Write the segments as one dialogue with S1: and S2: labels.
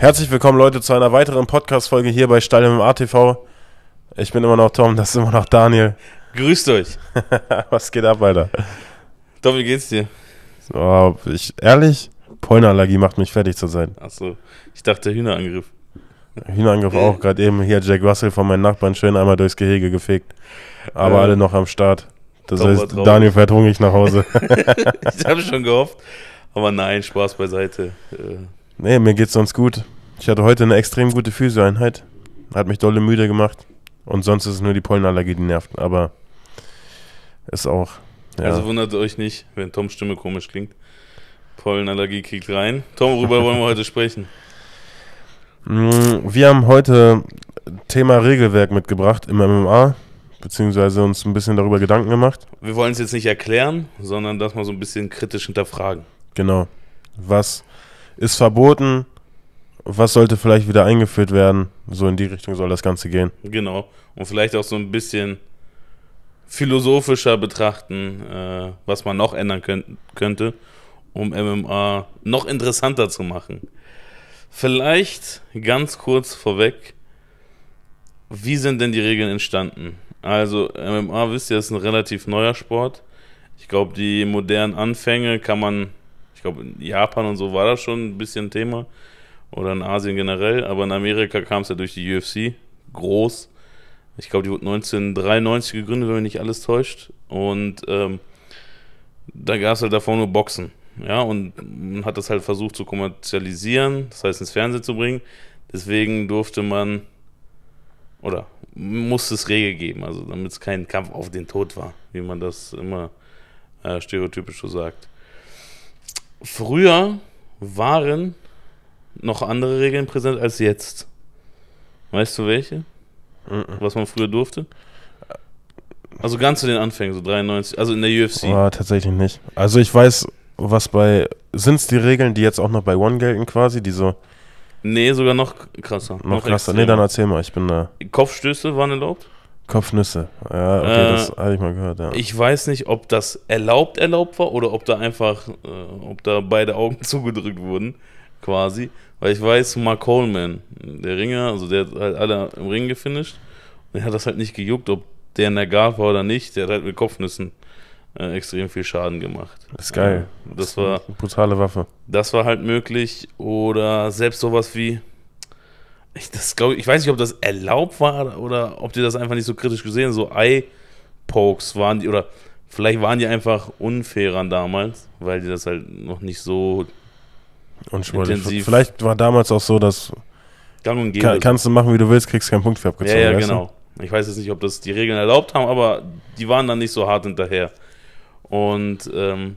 S1: Herzlich willkommen, Leute, zu einer weiteren Podcast-Folge hier bei Steil im ATV. Ich bin immer noch Tom, das ist immer noch Daniel.
S2: Grüßt euch. Was geht ab, Alter? Tom, wie geht's dir?
S1: Oh, ich, ehrlich, Pollenallergie macht mich fertig zu sein.
S2: Achso, ich dachte Hühnerangriff.
S1: Hühnerangriff auch, gerade eben hier Jack Russell von meinen Nachbarn schön einmal durchs Gehege gefegt. Aber äh, alle noch am Start. Das heißt, drauf. Daniel fährt hungrig nach Hause. ich
S2: habe schon gehofft, aber nein, Spaß beiseite. Äh
S1: Nee, mir geht's sonst gut. Ich hatte heute eine extrem gute Physioeinheit. Hat mich dolle müde gemacht. Und sonst ist es nur die Pollenallergie, die nervt. Aber ist auch. Ja. Also
S2: wundert euch nicht, wenn Toms Stimme komisch klingt. Pollenallergie kickt rein. Tom, worüber wollen wir heute sprechen?
S1: Mm, wir haben heute Thema Regelwerk mitgebracht im MMA, beziehungsweise uns ein bisschen darüber Gedanken gemacht.
S2: Wir wollen es jetzt nicht erklären, sondern das mal so ein bisschen kritisch hinterfragen.
S1: Genau. Was ist verboten. Was sollte vielleicht wieder eingeführt werden? So in die Richtung soll das Ganze gehen.
S2: Genau. Und vielleicht auch so ein bisschen philosophischer betrachten, äh, was man noch ändern könnt, könnte, um MMA noch interessanter zu machen. Vielleicht ganz kurz vorweg, wie sind denn die Regeln entstanden? Also MMA, wisst ihr, ist ein relativ neuer Sport. Ich glaube, die modernen Anfänge kann man ich glaube, in Japan und so war das schon ein bisschen Thema. Oder in Asien generell. Aber in Amerika kam es ja durch die UFC. Groß. Ich glaube, die wurde 1993 gegründet, wenn mich nicht alles täuscht. Und ähm, da gab es halt davor nur Boxen. Ja, und man hat das halt versucht zu kommerzialisieren, das heißt ins Fernsehen zu bringen. Deswegen durfte man oder musste es Regel geben, also damit es kein Kampf auf den Tod war, wie man das immer äh, stereotypisch so sagt früher waren noch andere Regeln präsent als jetzt. Weißt du welche? Was man früher durfte? Also ganz zu den Anfängen, so 93, also in der UFC. Ah, oh,
S1: tatsächlich nicht. Also ich weiß, was bei. Sind es die Regeln, die jetzt auch noch bei One gelten quasi, die so.
S2: Nee, sogar noch krasser. Noch, noch krasser. Extremer. Nee, dann erzähl mal, ich bin da. Kopfstöße waren erlaubt?
S1: Kopfnüsse. Ja, okay, äh, das hatte ich mal gehört. Ja. Ich
S2: weiß nicht, ob das erlaubt erlaubt war oder ob da einfach, äh, ob da beide Augen zugedrückt wurden, quasi. Weil ich weiß, Mark Coleman, der Ringer, also der hat halt alle im Ring gefinisht. Und der hat das halt nicht gejuckt, ob der in der Guard war oder nicht. Der hat halt mit Kopfnüssen äh, extrem viel Schaden gemacht. Das ist geil. das, das war. brutale Waffe. Das war halt möglich. Oder selbst sowas wie ich, das glaub, ich weiß nicht, ob das erlaubt war oder ob die das einfach nicht so kritisch gesehen So Eye-Pokes waren die, oder vielleicht waren die einfach unfairer damals, weil die das halt noch nicht so und intensiv... Vielleicht
S1: war damals auch so, dass Gang und gäbe. kannst du machen, wie du willst, kriegst keinen Punkt für abgezogen. Ja, ja genau.
S2: Ich weiß jetzt nicht, ob das die Regeln erlaubt haben, aber die waren dann nicht so hart hinterher. Und ähm,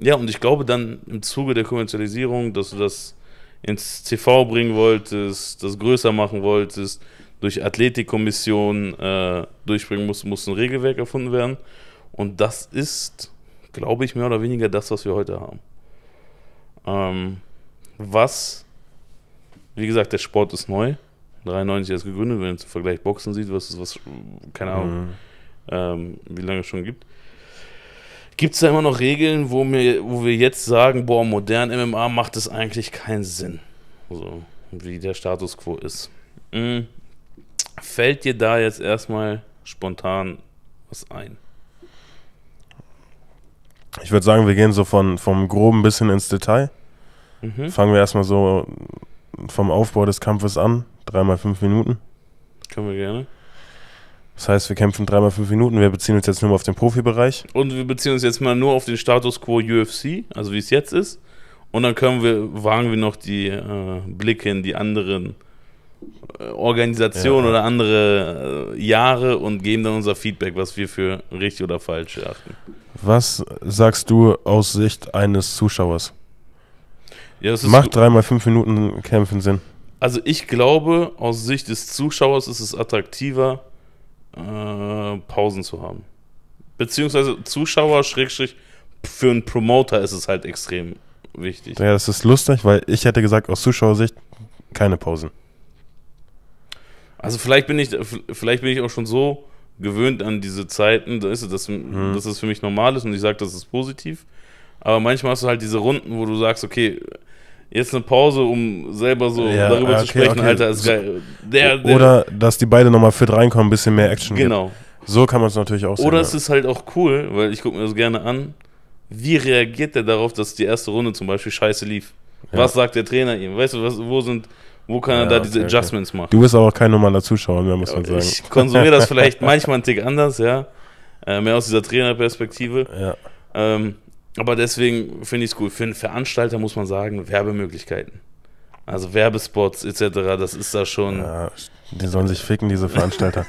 S2: ja, und ich glaube dann im Zuge der Kommerzialisierung, dass du das ins CV bringen wolltest, das größer machen wolltest, durch Athletikkommission äh, durchbringen musst, muss ein Regelwerk erfunden werden. Und das ist, glaube ich, mehr oder weniger das, was wir heute haben. Ähm, was, wie gesagt, der Sport ist neu. 93 erst gegründet, wenn man zum Vergleich Boxen sieht, was ist was, keine Ahnung, mhm. ähm, wie lange es schon gibt. Gibt es da immer noch Regeln, wo, mir, wo wir jetzt sagen, boah, modern MMA macht es eigentlich keinen Sinn? So, wie der Status quo ist. Mhm. Fällt dir da jetzt erstmal spontan was ein?
S1: Ich würde sagen, wir gehen so von, vom Groben bisschen ins Detail. Mhm. Fangen wir erstmal so vom Aufbau des Kampfes an. Dreimal fünf Minuten. Können wir gerne. Das heißt, wir kämpfen dreimal fünf Minuten. Wir beziehen uns jetzt nur mal auf den Profibereich.
S2: Und wir beziehen uns jetzt mal nur auf den Status quo UFC, also wie es jetzt ist. Und dann können wir, wagen wir noch die äh, Blicke in die anderen äh, Organisationen ja. oder andere äh, Jahre und geben dann unser Feedback, was wir für richtig oder falsch erachten.
S1: Was sagst du aus Sicht eines Zuschauers? Ja, Macht dreimal fünf Minuten Kämpfen Sinn?
S2: Also ich glaube, aus Sicht des Zuschauers ist es attraktiver, äh, Pausen zu haben. Beziehungsweise Zuschauer, Schrägstrich, für einen Promoter ist es halt extrem wichtig. Ja,
S1: das ist lustig, weil ich hätte gesagt, aus Zuschauersicht keine Pausen.
S2: Also vielleicht bin ich, vielleicht bin ich auch schon so gewöhnt an diese Zeiten, dass, dass, mhm. dass es für mich normal ist und ich sage, das ist positiv. Aber manchmal hast du halt diese Runden, wo du sagst, okay, jetzt eine Pause, um selber so ja, darüber okay, zu sprechen, okay. Alter, ist geil. Der, der, Oder
S1: dass die beide nochmal fit reinkommen, ein bisschen mehr Action. Genau. Gibt. So kann man es natürlich auch sehen. Oder es
S2: ist halt auch cool, weil ich gucke mir das gerne an, wie reagiert der darauf, dass die erste Runde zum Beispiel scheiße lief? Ja. Was sagt der Trainer ihm? Weißt du, was, wo sind, wo kann er da diese okay, Adjustments machen? Du bist
S1: aber auch kein normaler Zuschauer mehr, muss man sagen. Ich konsumiere das vielleicht
S2: manchmal einen Tick anders, ja. Äh, mehr aus dieser Trainerperspektive. Ja. Ähm, aber deswegen finde ich es cool. Für einen Veranstalter muss man sagen, Werbemöglichkeiten. Also Werbespots etc., das ist da schon. Ja,
S1: die sollen sich ficken, diese Veranstalter.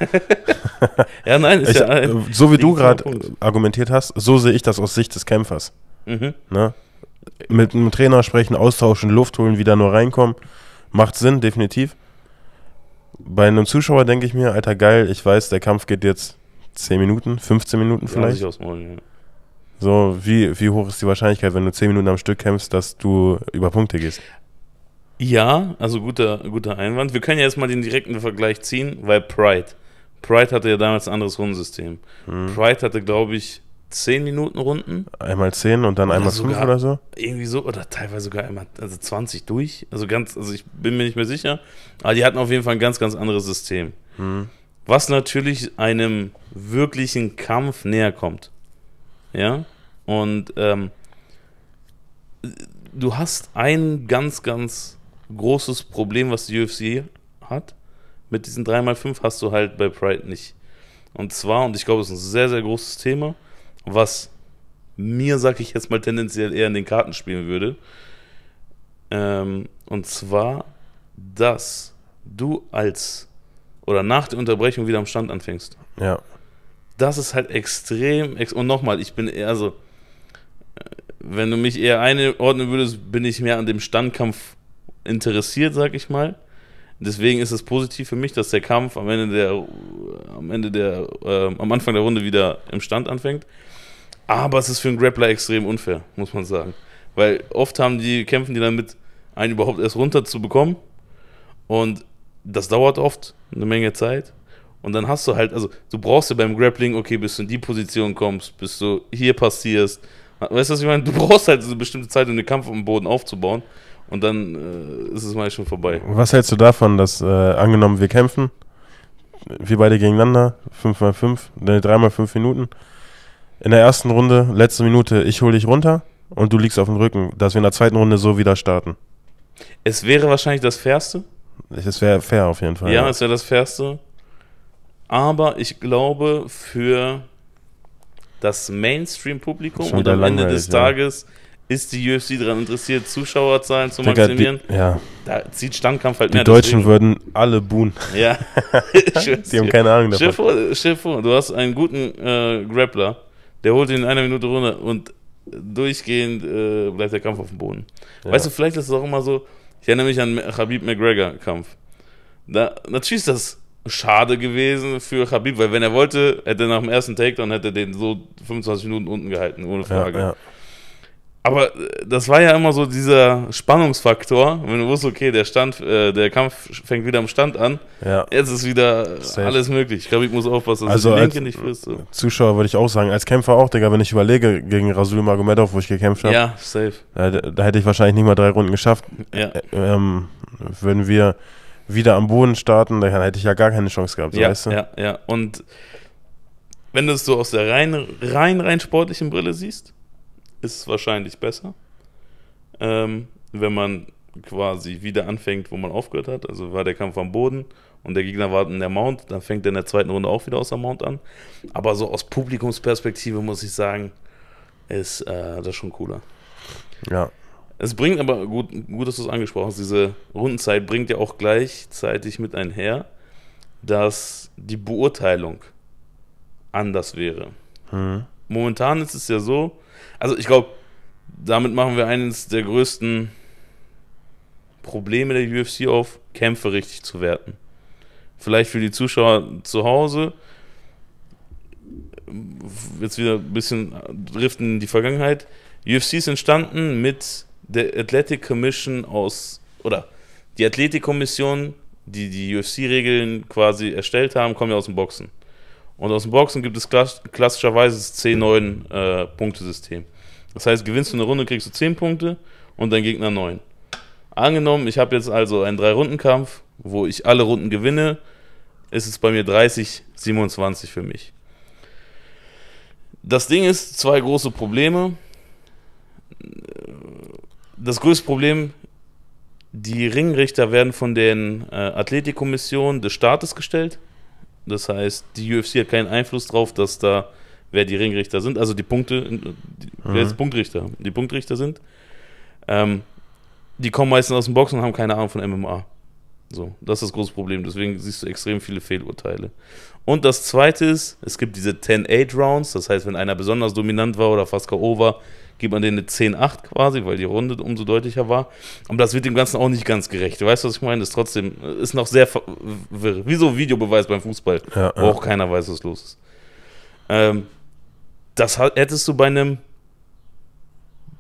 S1: ja, nein, ist ich, ja. Äh, so wie du gerade argumentiert hast, so sehe ich das aus Sicht des Kämpfers. Mhm. Ne? Mit einem Trainer sprechen, austauschen, Luft holen, wieder nur reinkommen. Macht Sinn, definitiv. Bei einem Zuschauer denke ich mir, Alter, geil, ich weiß, der Kampf geht jetzt 10 Minuten, 15 Minuten vielleicht. Ja, ich ausmachen, ja. So, wie, wie hoch ist die Wahrscheinlichkeit, wenn du zehn Minuten am Stück kämpfst, dass du über Punkte gehst?
S2: Ja, also guter, guter Einwand. Wir können ja jetzt mal den direkten Vergleich ziehen, weil Pride. Pride hatte ja damals ein anderes Rundensystem. Hm. Pride hatte, glaube ich, 10 Minuten Runden.
S1: Einmal 10 und dann einmal 5 oder so?
S2: Irgendwie so, oder teilweise sogar einmal also 20 durch. Also ganz, also ich bin mir nicht mehr sicher. Aber die hatten auf jeden Fall ein ganz, ganz anderes System. Hm. Was natürlich einem wirklichen Kampf näher kommt. Ja? Und ähm, du hast ein ganz, ganz großes Problem, was die UFC hat. Mit diesen 3x5 hast du halt bei Pride nicht. Und zwar, und ich glaube, es ist ein sehr, sehr großes Thema, was mir, sag ich jetzt mal, tendenziell eher in den Karten spielen würde. Ähm, und zwar, dass du als oder nach der Unterbrechung wieder am Stand anfängst. Ja das ist halt extrem. und nochmal, ich bin eher so, wenn du mich eher einordnen würdest, bin ich mehr an dem Standkampf interessiert, sag ich mal. Deswegen ist es positiv für mich, dass der Kampf am Ende der, am Ende der, äh, am Anfang der Runde wieder im Stand anfängt. Aber es ist für einen Grappler extrem unfair, muss man sagen. Weil oft haben die, kämpfen die damit, einen überhaupt erst runter zu bekommen. Und das dauert oft eine Menge Zeit. Und dann hast du halt, also du brauchst ja beim Grappling, okay, bis du in die Position kommst, bis du hier passierst. Weißt du, was ich meine? Du brauchst halt eine bestimmte Zeit, um den Kampf am Boden aufzubauen. Und dann äh, ist es mal schon vorbei. Was hältst
S1: du davon, dass äh, angenommen wir kämpfen, wir beide gegeneinander, 5x5, ne, 3x5 Minuten. In der ersten Runde, letzte Minute, ich hole dich runter und du liegst auf dem Rücken, dass wir in der zweiten Runde so wieder starten.
S2: Es wäre wahrscheinlich das Fairste.
S1: Es wäre fair auf jeden Fall. Ja, ja. es
S2: wäre das Fairste. Aber ich glaube, für das Mainstream-Publikum und am Ende des Tages ist die UFC daran interessiert, Zuschauerzahlen zu Digga, maximieren. Die, ja. Da zieht Standkampf halt die mehr. Die Deutschen deswegen.
S1: würden alle buhen. Ja. die haben keine Ahnung
S2: davon. Stell vor, du hast einen guten äh, Grappler, der holt ihn in einer Minute runter und durchgehend äh, bleibt der Kampf auf dem Boden. Ja. Weißt du, vielleicht ist es auch immer so, ich erinnere mich an Khabib McGregor-Kampf. Da, da schießt das schade gewesen für Habib, weil wenn er wollte, hätte er nach dem ersten Takedown hätte den so 25 Minuten unten gehalten, ohne Frage. Ja, ja. Aber äh, das war ja immer so dieser Spannungsfaktor, wenn du wusstest, okay, der Stand, äh, der Kampf fängt wieder am Stand an. Ja. Jetzt ist wieder Safe. alles möglich. Ich glaube, ich muss aufpassen, dass also du die Linke nicht frisst. So.
S1: Zuschauer würde ich auch sagen, als Kämpfer auch, Digga, wenn ich überlege, gegen Rasul Magomedov, wo ich gekämpft habe. Ja, safe. Da, da, hätte ich wahrscheinlich nicht mal drei Runden geschafft. Ja. Äh, ähm, würden wir wieder am Boden starten, dann hätte ich ja gar keine Chance gehabt, ja, weißt du? Ja,
S2: ja. Und wenn du es so aus der rein, rein, rein sportlichen Brille siehst, ist es wahrscheinlich besser. Ähm, wenn man quasi wieder anfängt, wo man aufgehört hat. Also war der Kampf am Boden und der Gegner war in der Mount, dann fängt er in der zweiten Runde auch wieder aus der Mount an. Aber so aus Publikumsperspektive muss ich sagen, ist äh, das schon cooler. Ja. Es bringt aber, gut, gut dass du es angesprochen hast, diese Rundenzeit bringt ja auch gleichzeitig mit einher, dass die Beurteilung anders wäre. Hm. Momentan ist es ja so, also ich glaube, damit machen wir eines der größten Probleme der UFC auf, Kämpfe richtig zu werten. Vielleicht für die Zuschauer zu Hause, jetzt wieder ein bisschen driften in die Vergangenheit. UFC ist entstanden mit der Athletic Commission aus, oder die Athletikkommission, die die UFC-Regeln quasi erstellt haben, kommen ja aus dem Boxen. Und aus dem Boxen gibt es klassischerweise das C9-Punktesystem. Äh, das heißt, gewinnst du eine Runde, kriegst du 10 Punkte und dein Gegner 9. Angenommen, ich habe jetzt also einen 3 runden kampf wo ich alle Runden gewinne, ist es bei mir 30, 27 für mich. Das Ding ist, zwei große Probleme das größte Problem, die Ringrichter werden von den äh, Athletikkommissionen des Staates gestellt. Das heißt, die UFC hat keinen Einfluss drauf, dass da wer die Ringrichter sind, also die Punkte, äh, die, mhm. wer ist Punktrichter, die Punktrichter sind. Ähm, die kommen meistens aus dem Boxen und haben keine Ahnung von MMA. So, das ist das große Problem. Deswegen siehst du extrem viele Fehlurteile. Und das zweite ist, es gibt diese 10-8 Rounds. Das heißt, wenn einer besonders dominant war oder fast K.O. war, gibt man denen eine 10-8 quasi, weil die Runde umso deutlicher war. Aber das wird dem Ganzen auch nicht ganz gerecht. Du weißt, was ich meine? Das ist trotzdem, ist noch sehr wirr. Wie so Videobeweis beim Fußball, ja, wo auch keiner weiß, was los ist. Ähm, das hättest du bei einem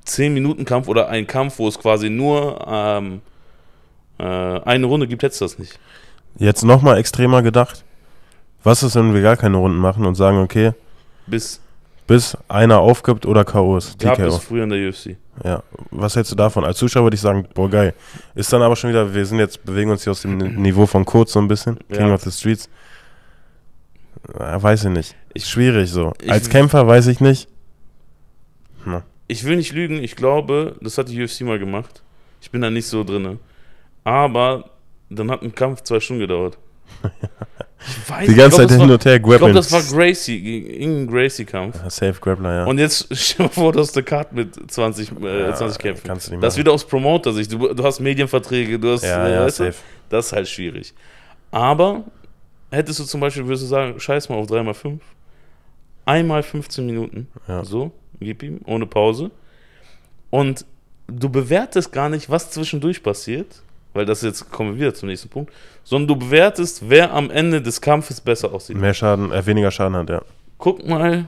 S2: 10-Minuten-Kampf oder einem Kampf, wo es quasi nur. Ähm, äh, eine Runde gibt jetzt das nicht.
S1: Jetzt nochmal extremer gedacht. Was ist, wenn wir gar keine Runden machen und sagen, okay, bis, bis einer aufgibt oder K.O. ist? Gab TKO. es früher in der UFC. Ja, was hältst du davon? Als Zuschauer würde ich sagen, boah, geil. Ist dann aber schon wieder, wir sind jetzt, bewegen uns hier aus dem Niveau von Code so ein bisschen. Ja. King of the Streets. Ja, weiß ich nicht. Ich, Schwierig so. Ich, Als Kämpfer weiß ich nicht.
S2: Hm. Ich will nicht lügen, ich glaube, das hat die UFC mal gemacht. Ich bin da nicht so drinne. Aber dann hat ein Kampf zwei Stunden gedauert. Ich weiß, die ganze glaub, Zeit hin und her grappeln. Ich glaube, das war Gracie, irgendein Gracie-Kampf. Ja, safe Grappler, ja. Und jetzt stell dir vor, du hast eine Card mit 20, äh, ja, 20 Kämpfen. Kannst du nicht machen. das wieder aus Promoter-Sicht. Du, du, hast Medienverträge, du hast. Ja, äh, ja, safe. Das ist halt schwierig. Aber hättest du zum Beispiel, würdest du sagen, scheiß mal auf 3x5. Einmal 15 Minuten. Ja. So, gib ihm, ohne Pause. Und du bewertest gar nicht, was zwischendurch passiert weil das jetzt kommen wir wieder zum nächsten Punkt, sondern du bewertest, wer am Ende des Kampfes besser aussieht. Mehr
S1: Schaden, äh, weniger
S2: Schaden hat, ja. Guck mal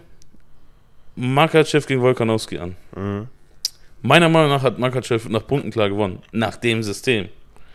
S2: Makachev gegen Volkanowski an. Mhm. Meiner Meinung nach hat Makachev nach Punkten klar gewonnen, nach dem System.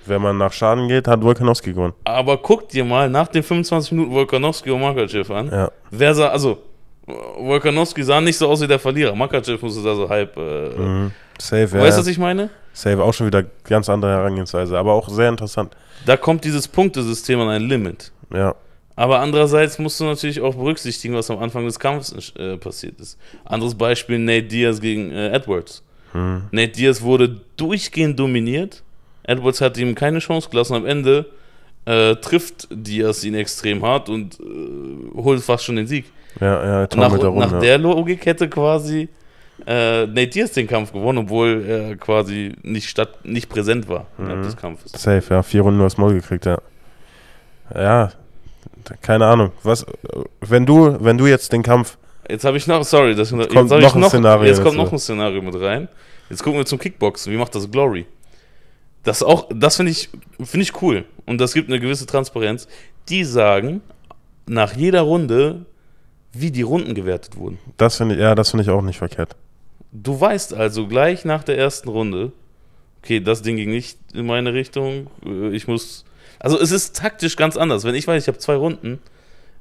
S2: Wenn man nach Schaden
S1: geht, hat Volkanowski gewonnen.
S2: Aber guck dir mal nach den 25 Minuten Volkanowski und Makachev an. Ja. Wer sah, also, Volkanowski sah nicht so aus wie der Verlierer. Makachev musste da so halb. Äh,
S1: mhm. Safe, Weißt du, ja. was ich meine? Save auch schon wieder ganz andere Herangehensweise, aber auch sehr
S2: interessant. Da kommt dieses Punktesystem an ein Limit. Ja. Aber andererseits musst du natürlich auch berücksichtigen, was am Anfang des Kampfes äh, passiert ist. Anderes Beispiel Nate Diaz gegen äh, Edwards. Hm. Nate Diaz wurde durchgehend dominiert. Edwards hat ihm keine Chance gelassen. Am Ende äh, trifft Diaz ihn extrem hart und äh, holt fast schon den Sieg. Ja, ja, nach, rum, nach ja. der Logik hätte quasi äh, Nate Diaz den Kampf gewonnen, obwohl er quasi nicht, statt, nicht präsent war mhm. des Kampfes.
S1: Safe, ja. Vier Runden übers Maul gekriegt, ja. Ja, keine Ahnung. Was, wenn du, wenn du jetzt den Kampf. Jetzt habe ich noch, sorry, das, jetzt kommt noch, ein noch, Szenario. Jetzt kommt noch ein
S2: Szenario mit rein. Jetzt gucken wir zum Kickboxen. Wie macht das Glory? Das auch, das finde ich, finde ich cool. Und das gibt eine gewisse Transparenz. Die sagen, nach jeder Runde wie die Runden gewertet wurden.
S1: Das finde ich, ja, das finde ich auch nicht verkehrt.
S2: Du weißt also gleich nach der ersten Runde, okay, das Ding ging nicht in meine Richtung, äh, ich muss. Also es ist taktisch ganz anders. Wenn ich weiß, ich habe zwei Runden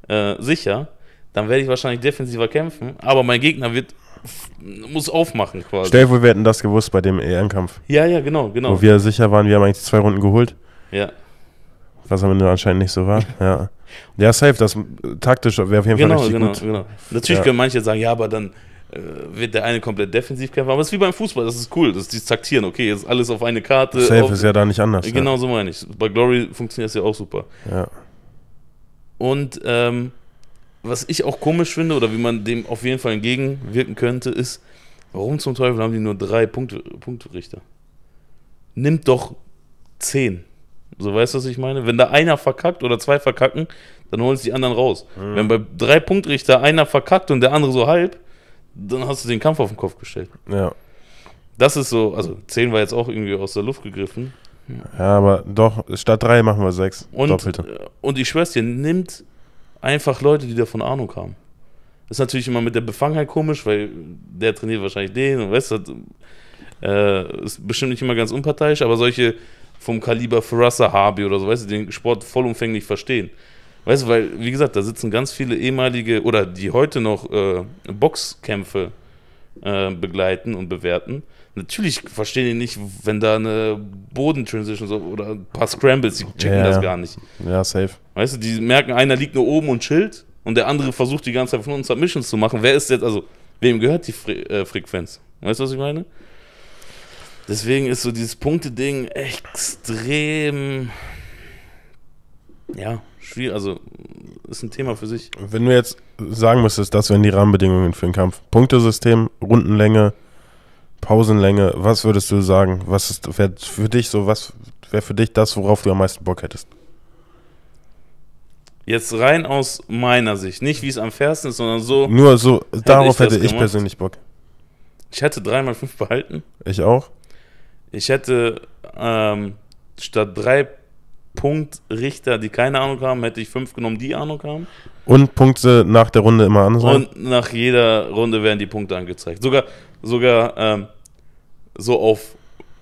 S2: äh, sicher, dann werde ich wahrscheinlich defensiver kämpfen, aber mein Gegner wird muss aufmachen quasi. Stell dir vor,
S1: wir hätten das gewusst bei dem EM-Kampf. Ja, ja, genau, genau. Wo wir sicher waren, wir haben eigentlich zwei Runden geholt. Ja. Was aber Ende anscheinend nicht so war, ja. Ja, safe, das taktisch wäre auf jeden genau, Fall richtig genau, gut. Genau. Natürlich ja. können
S2: manche sagen, ja, aber dann äh, wird der eine komplett defensiv kämpfen. Aber es ist wie beim Fußball, das ist cool, das ist dieses Taktieren, okay, jetzt alles auf eine Karte. Safe auf, ist ja da nicht anders. Äh, genau ja. so meine ich. Bei Glory funktioniert es ja auch super. Ja. Und ähm, was ich auch komisch finde oder wie man dem auf jeden Fall entgegenwirken könnte, ist, warum zum Teufel haben die nur drei Punkt, Punktrichter? Nimmt doch zehn. So weißt du, was ich meine? Wenn da einer verkackt oder zwei verkacken, dann holen es die anderen raus. Mhm. Wenn bei drei Punktrichter einer verkackt und der andere so halb, dann hast du den Kampf auf den Kopf gestellt. Ja. Das ist so, also zehn war jetzt auch irgendwie aus der Luft gegriffen.
S1: Ja, aber doch, statt drei machen wir sechs. Und, Doppelte. Äh,
S2: und ich schwör's dir, nimmt einfach Leute, die davon Ahnung haben. Ist natürlich immer mit der Befangenheit komisch, weil der trainiert wahrscheinlich den und weißt du, äh, ist bestimmt nicht immer ganz unparteiisch, aber solche vom Kaliber Ferrassa Harbi oder so, weißt du, den Sport vollumfänglich verstehen. Weißt du, weil, wie gesagt, da sitzen ganz viele ehemalige oder die heute noch äh, Boxkämpfe äh, begleiten und bewerten. Natürlich verstehen die nicht, wenn da eine Bodentransition so, oder ein paar Scrambles, die checken yeah. das gar nicht. Ja, safe. Weißt du, die merken, einer liegt nur oben und chillt und der andere versucht die ganze Zeit von uns Submissions zu machen. Wer ist jetzt, also, wem gehört die Fre äh, Frequenz? Weißt du, was ich meine? Deswegen ist so dieses Punkteding extrem. Ja, schwierig. Also ist ein Thema für sich. Wenn du jetzt
S1: sagen müsstest, das wären die Rahmenbedingungen für den Kampf: Punktesystem, Rundenlänge, Pausenlänge, was würdest du sagen? Was ist wär für dich so, was wäre für dich das, worauf du am meisten Bock hättest?
S2: Jetzt rein aus meiner Sicht. Nicht wie es am fairsten ist, sondern so. Nur so, hätte darauf ich hätte ich gemacht. persönlich Bock. Ich hätte dreimal fünf behalten. Ich auch. Ich hätte ähm, statt drei Punktrichter, die keine Ahnung haben, hätte ich fünf genommen, die Ahnung haben.
S1: Und Punkte nach der Runde immer andersrum?
S2: Und nach jeder Runde werden die Punkte angezeigt. Sogar, sogar ähm, so auf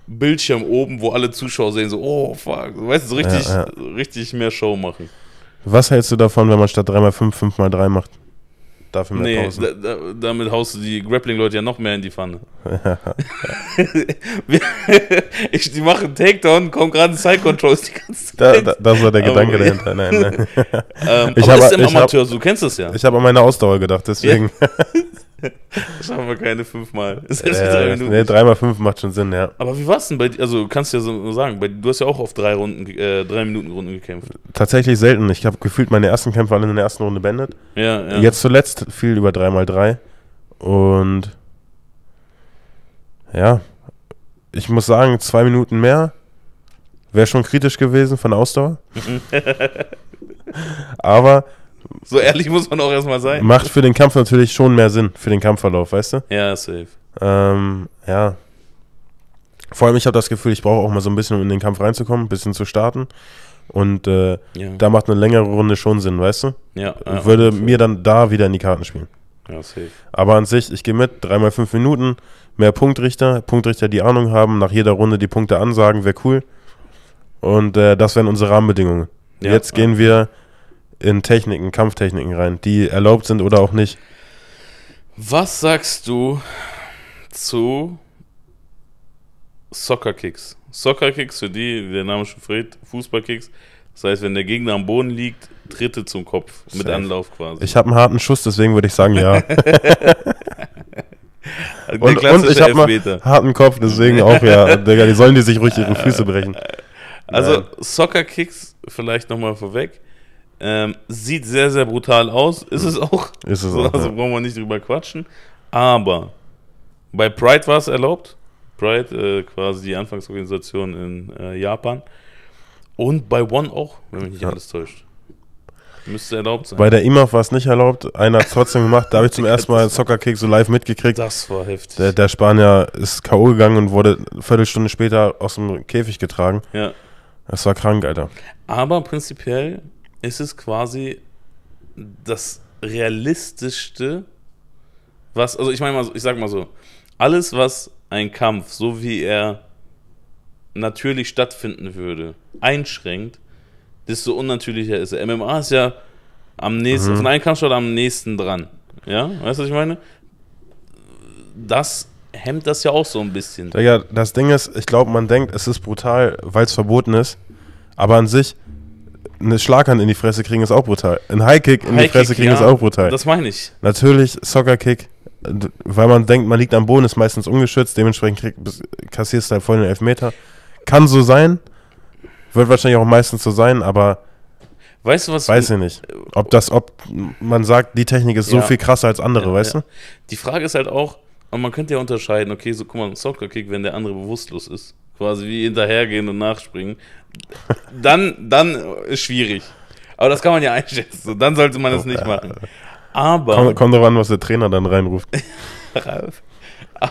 S2: Bildschirm oben, wo alle Zuschauer sehen, so, oh fuck, weißt du, so richtig, ja, ja. richtig mehr Show machen.
S1: Was hältst du davon, wenn man statt 3x5 5x3 macht?
S2: dafür mehr nee, da, da, damit haust du die Grappling-Leute ja noch mehr in die Pfanne. ich die machen Takedown, kommen gerade Side-Controls die ganze Zeit. Da, das war der Gedanke aber, dahinter. Nein, nein. ähm, ich aber hab, ist im Amateur, hab, du kennst es ja. Ich habe an
S1: meine Ausdauer gedacht, deswegen. Ja. Das
S2: schaffen wir keine fünfmal. äh, nee, dreimal fünf
S1: macht schon Sinn, ja.
S2: Aber wie war es denn bei dir? Also, kannst du ja so sagen, bei, du hast ja auch auf drei, Runden, äh, drei Minuten Runden gekämpft.
S1: Tatsächlich selten. Ich habe gefühlt meine ersten Kämpfe alle in der ersten Runde beendet. Ja, ja. Jetzt zuletzt viel über dreimal drei. Und. Ja. Ich muss sagen, zwei Minuten mehr wäre schon kritisch gewesen von der Ausdauer.
S2: Mhm.
S1: Aber so ehrlich muss man auch erstmal sein. Macht für den Kampf natürlich schon mehr Sinn, für den Kampfverlauf, weißt du? Ja, safe. Ähm, ja. Vor allem, ich habe das Gefühl, ich brauche auch mal so ein bisschen, um in den Kampf reinzukommen, ein bisschen zu starten. Und äh, ja. da macht eine längere Runde schon Sinn, weißt du? Ja. ja Würde mir dann da wieder in die Karten spielen. Ja, safe. Aber an sich, ich gehe mit, dreimal fünf Minuten, mehr Punktrichter, Punktrichter, die Ahnung haben, nach jeder Runde die Punkte ansagen, wäre cool. Und äh, das wären unsere Rahmenbedingungen. Ja, Jetzt gehen wir in Techniken, Kampftechniken rein, die erlaubt sind oder auch nicht.
S2: Was sagst du zu Soccer-Kicks? Soccer-Kicks für die, wie der Name schon verrät, Fußball-Kicks. Das heißt, wenn der Gegner am Boden liegt, Dritte zum Kopf mit Anlauf quasi. Ich habe einen harten
S1: Schuss, deswegen würde ich sagen, ja. und, und, ich habe einen harten Kopf, deswegen auch ja. Digga, die sollen die sich ruhig ihre Füße brechen.
S2: Also Soccer Kicks vielleicht nochmal vorweg. Ähm, sieht sehr, sehr brutal aus. Ist es auch. Ist es so, also auch. Also ja. brauchen wir nicht drüber quatschen. Aber bei Pride war es erlaubt. Pride, äh, quasi die Anfangsorganisation in äh, Japan. Und bei One auch, wenn mich nicht ja. alles täuscht. Müsste erlaubt sein. Bei der
S1: IMAF war es nicht erlaubt. Einer hat es trotzdem gemacht. Da habe ich zum ersten Mal einen Soccer-Kick so live mitgekriegt. Das war heftig. Der, der Spanier ist K.O. gegangen und wurde eine Viertelstunde später aus dem Käfig getragen. Ja. Das war krank, Alter.
S2: Aber prinzipiell ist es quasi das realistischste, was, also ich meine mal, ich sag mal so, alles, was ein Kampf, so wie er natürlich stattfinden würde, einschränkt, desto unnatürlicher ist er. MMA ist ja am nächsten, mhm. von einem Kampfsport am nächsten dran. Ja, weißt du, was ich meine? Das hemmt das ja auch so ein bisschen. Ja,
S1: das Ding ist, ich glaube, man denkt, es ist brutal, weil es verboten ist. Aber an sich, eine Schlaghand in die Fresse kriegen ist auch brutal. Ein Highkick in High die Fresse kriegen ja, ist auch brutal. Das meine ich. Natürlich, Soccerkick, weil man denkt, man liegt am Boden, ist meistens ungeschützt, dementsprechend krieg, kassierst du halt voll den Elfmeter. Kann so sein, wird wahrscheinlich auch meistens so sein, aber. Weißt du was? Weiß ich nicht. Ob das, ob man sagt, die Technik ist ja. so viel krasser als andere, ja, weißt du?
S2: Die Frage ist halt auch, und man könnte ja unterscheiden, okay, so guck mal, ein Soccerkick, wenn der andere bewusstlos ist. Quasi wie hinterhergehen und nachspringen dann, dann ist schwierig. Aber das kann man ja einschätzen. Dann sollte man es nicht machen. Aber. Kommt komm
S1: darauf an, was der Trainer dann reinruft.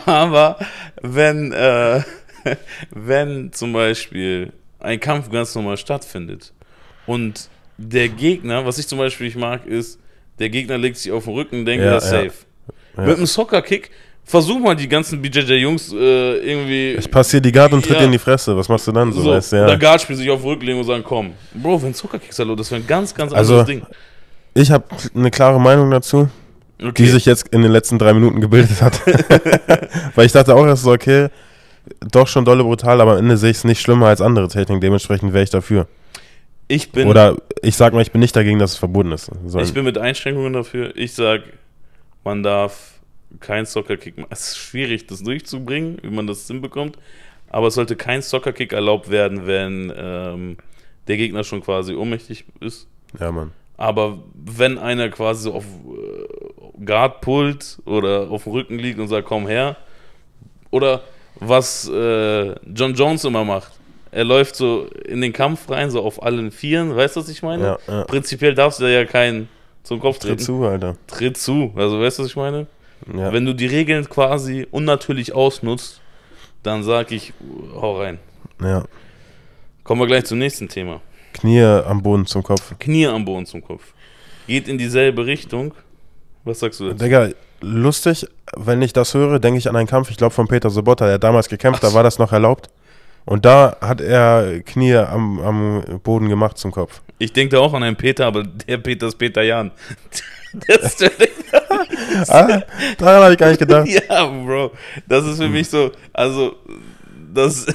S2: Aber wenn, äh, wenn zum Beispiel ein Kampf ganz normal stattfindet und der Gegner, was ich zum Beispiel nicht mag, ist, der Gegner legt sich auf den Rücken und denkt, ja, das ist ja. safe. Ja. Mit einem Soccer-Kick versuch mal die ganzen BJJ-Jungs äh, irgendwie. Ich passiere die Guard und tritt ja. dir in die Fresse. Was machst du dann so? so weißt, ja. Der Guard spielt sich auf den und sagt, komm, Bro, wenn Zuckerkicks hallo, das wäre ein ganz, ganz also, anderes also,
S1: Ding. Ich habe eine klare Meinung dazu. Okay. Die sich jetzt in den letzten drei Minuten gebildet hat. Weil ich dachte auch, erst ist okay, doch schon dolle brutal, aber am Ende sehe ich es nicht schlimmer als andere Techniken. Dementsprechend wäre ich dafür.
S2: Ich bin. Oder
S1: ich sag mal, ich bin nicht dagegen, dass es verboten ist. So ich
S2: bin mit Einschränkungen dafür. Ich sag, man darf kein Soccer-Kick. Es ist schwierig, das durchzubringen, wie man das hinbekommt. Aber es sollte kein Soccer-Kick erlaubt werden, wenn ähm, der Gegner schon quasi ohnmächtig ist. Ja, Mann. Aber wenn einer quasi so auf äh, Guard-Pult oder auf dem Rücken liegt und sagt, komm her, oder was äh, John Jones immer macht, er läuft so in den Kampf rein, so auf allen Vieren, weißt du, was ich meine? Ja, ja. Prinzipiell darfst du ja keinen zum Kopf treten. Tritt zu, Alter. Tritt zu, also weißt du, was ich meine? Ja. Wenn du die Regeln quasi unnatürlich ausnutzt, dann sag ich, hau rein. Ja. Kommen wir gleich zum nächsten Thema.
S1: Knie am Boden zum Kopf.
S2: Knie am Boden zum Kopf. Geht in dieselbe Richtung. Was sagst du dazu? Digga,
S1: lustig, wenn ich das höre, denke ich an einen Kampf, ich glaube, von Peter Sobotta, der damals gekämpft hat, da war das noch erlaubt. Und da hat er Knie am, am Boden gemacht zum Kopf.
S2: Ich denke da auch an einen Peter, aber der Peter ist Peter Jan. Das ist der ah, daran habe ich gar nicht gedacht. ja, Bro. Das ist für hm. mich so, also das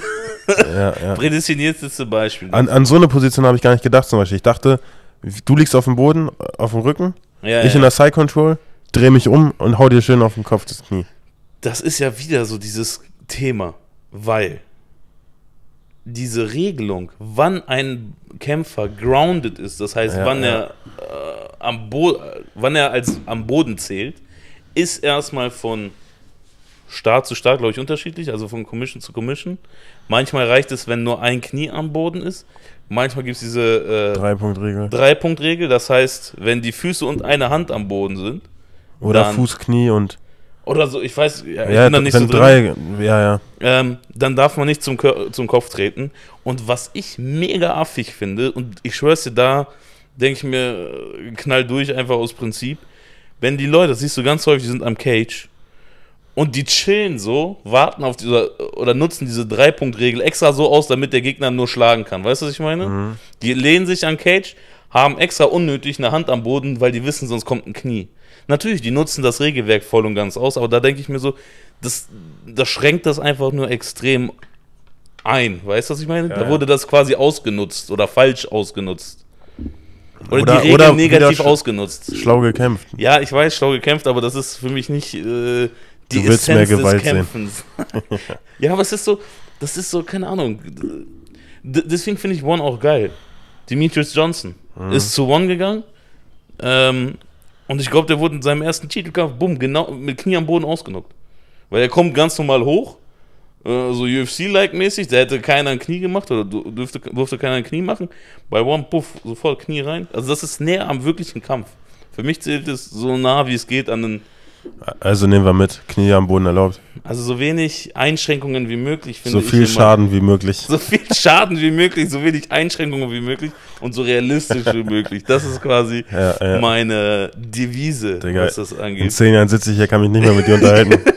S2: ja, ja. prädestinierteste Beispiel. Ne? An, an, so eine
S1: Position habe ich gar nicht gedacht zum Beispiel. Ich dachte, du liegst auf dem Boden, auf dem Rücken, ja, ich ja. in der Side Control, drehe mich um und hau dir schön auf den Kopf das Knie.
S2: Das ist ja wieder so dieses Thema, weil diese Regelung, wann ein Kämpfer grounded ist, das heißt, ja, wann, ja. Er, äh, am Bo wann er als am Boden zählt, ist erstmal von Start zu Start, glaube ich, unterschiedlich, also von Commission zu Commission. Manchmal reicht es, wenn nur ein Knie am Boden ist. Manchmal gibt es diese äh, Drei-Punkt-Regel. Drei-Punkt-Regel, das heißt, wenn die Füße und eine Hand am Boden sind. Oder Fuß,
S1: Knie und
S2: oder so, ich weiß, ja, ich ja, bin da nicht so drin. Drei, ja, ja. Ähm, dann darf man nicht zum, zum Kopf treten. Und was ich mega affig finde, und ich schwör's dir, da denke ich mir, äh, knall durch einfach aus Prinzip, wenn die Leute, das siehst du ganz häufig, die sind am Cage und die chillen so, warten auf diese oder nutzen diese Drei-Punkt-Regel extra so aus, damit der Gegner nur schlagen kann. Weißt du, was ich meine? Mhm. Die lehnen sich an Cage, haben extra unnötig eine Hand am Boden, weil die wissen, sonst kommt ein Knie. Natürlich, die nutzen das Regelwerk voll und ganz aus, aber da denke ich mir so, das, das schränkt das einfach nur extrem ein. Weißt du, was ich meine? Ja, da wurde das quasi ausgenutzt oder falsch ausgenutzt. Oder, oder die Regel oder negativ ausgenutzt. Schlau gekämpft. Ja, ich weiß, schlau gekämpft, aber das ist für mich nicht äh, die du willst Essenz mehr Gewalt des Kämpfens. Sehen. ja, aber es ist so, das ist so, keine Ahnung. D deswegen finde ich One auch geil. Demetrius Johnson mhm. ist zu One gegangen. Ähm, und ich glaube, der wurde in seinem ersten Titelkampf, bumm, genau mit Knie am Boden ausgenockt. Weil er kommt ganz normal hoch, äh, so UFC-like-mäßig, da hätte keiner ein Knie gemacht oder dürfte, durfte keiner ein Knie machen. Bei One Puff sofort Knie rein. Also das ist näher am wirklichen Kampf. Für mich zählt es so nah, wie es geht, an einen
S1: also nehmen wir mit, Knie am Boden erlaubt.
S2: Also so wenig Einschränkungen wie möglich, finde ich. So viel ich Schaden wie möglich. So viel Schaden wie möglich, so wenig Einschränkungen wie möglich und so realistisch wie möglich. Das ist quasi ja, ja. meine Devise, Digga, was das angeht. In zehn Jahren
S1: sitze ich hier, kann mich nicht mehr mit dir unterhalten.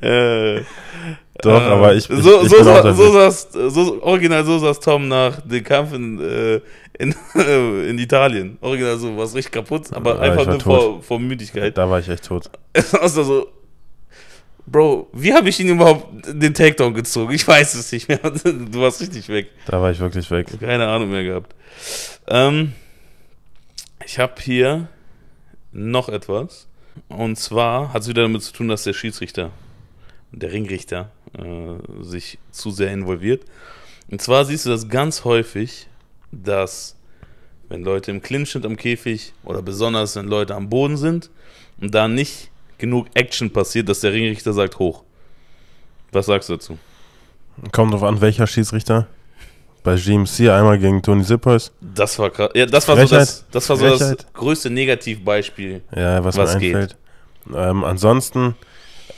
S1: Äh, Doch, aber ich, ich, äh, so, ich so, so, so, saß,
S2: so original so saß Tom nach dem Kampf in, äh, in, in Italien. Original so, war es richtig kaputt, aber ja, einfach nur vor, vor, Müdigkeit. Da war ich echt tot. Außer so, Bro, wie habe ich ihn überhaupt den Takedown gezogen? Ich weiß es nicht mehr. Du warst richtig weg.
S1: Da war ich wirklich weg.
S2: Keine Ahnung mehr gehabt. Ähm, ich habe hier noch etwas. Und zwar hat es wieder damit zu tun, dass der Schiedsrichter, der Ringrichter, äh, sich zu sehr involviert. Und zwar siehst du das ganz häufig, dass wenn Leute im Clinch sind am Käfig oder besonders wenn Leute am Boden sind und da nicht genug Action passiert, dass der Ringrichter sagt hoch. Was sagst du dazu?
S1: Kommt drauf an, welcher Schiedsrichter? Bei GMC einmal gegen Tony Sippers. Das
S2: war krass. Ja, das war Frechheit, so, das, das, war so das größte Negativbeispiel, ja, was, was geht.
S1: Ähm, ansonsten,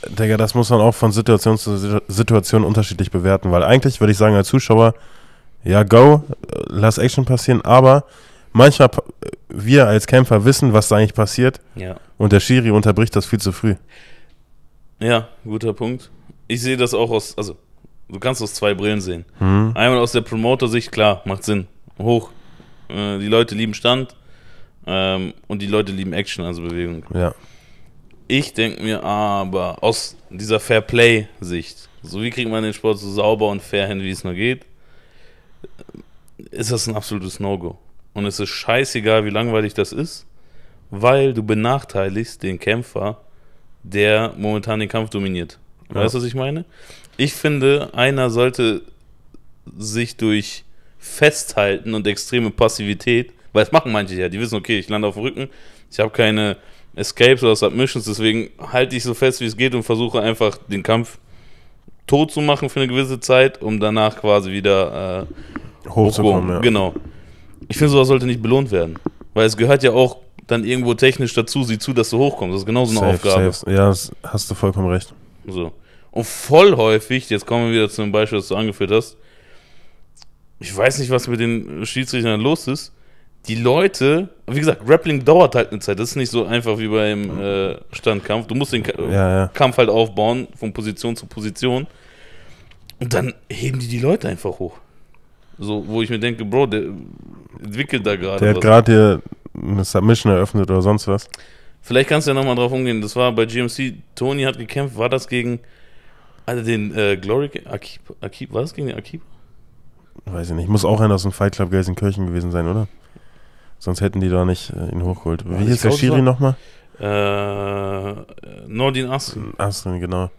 S1: Digga, das muss man auch von Situation zu Situation unterschiedlich bewerten, weil eigentlich würde ich sagen, als Zuschauer ja, go, äh, lass Action passieren, aber manchmal wir als Kämpfer wissen, was da eigentlich passiert. Ja. Und der Schiri unterbricht das viel zu früh.
S2: Ja, guter Punkt. Ich sehe das auch aus, also du kannst aus zwei Brillen sehen. Mhm. Einmal aus der Promoter-Sicht, klar, macht Sinn. Hoch. Äh, die Leute lieben Stand ähm, und die Leute lieben Action, also Bewegung. Ja. Ich denke mir aber aus dieser Fair Play-Sicht, so wie kriegt man den Sport so sauber und fair hin, wie es nur geht ist das ein absolutes No-Go. Und es ist scheißegal, wie langweilig das ist, weil du benachteiligst den Kämpfer, der momentan den Kampf dominiert. Weißt du, ja. was ich meine? Ich finde, einer sollte sich durch Festhalten und extreme Passivität, weil es machen manche ja, die wissen, okay, ich lande auf dem Rücken, ich habe keine Escapes oder Submissions, deswegen halte ich so fest, wie es geht und versuche einfach den Kampf tot zu machen für eine gewisse Zeit, um danach quasi wieder äh, hochzukommen. Ja. Genau. Ich finde, sowas sollte nicht belohnt werden. Weil es gehört ja auch dann irgendwo technisch dazu, sieh zu, dass du hochkommst. Das ist genauso eine safe, Aufgabe.
S1: Safe. Ja, hast du vollkommen recht.
S2: So. Und voll häufig, jetzt kommen wir wieder zu einem Beispiel, das du angeführt hast. Ich weiß nicht, was mit den Schiedsrichtern los ist. Die Leute, wie gesagt, Grappling dauert halt eine Zeit. Das ist nicht so einfach wie beim äh, Standkampf. Du musst den Ka ja, ja. Kampf halt aufbauen, von Position zu Position. Und dann heben die die Leute einfach hoch. So, wo ich mir denke, Bro, der entwickelt da gerade. Der hat gerade
S1: hier eine Submission eröffnet oder sonst was.
S2: Vielleicht kannst du ja nochmal drauf umgehen. Das war bei GMC, Tony hat gekämpft, war das gegen also den äh, Glory Akib, Akib, war das gegen den Akib? Weiß
S1: ich nicht. Muss auch einer aus dem Fight Club Gelsenkirchen gewesen sein, oder? Sonst hätten die da nicht äh, ihn hochgeholt. Wie hieß der Schiri nochmal?
S2: Äh, äh Nordin Asrin. Asrin, genau.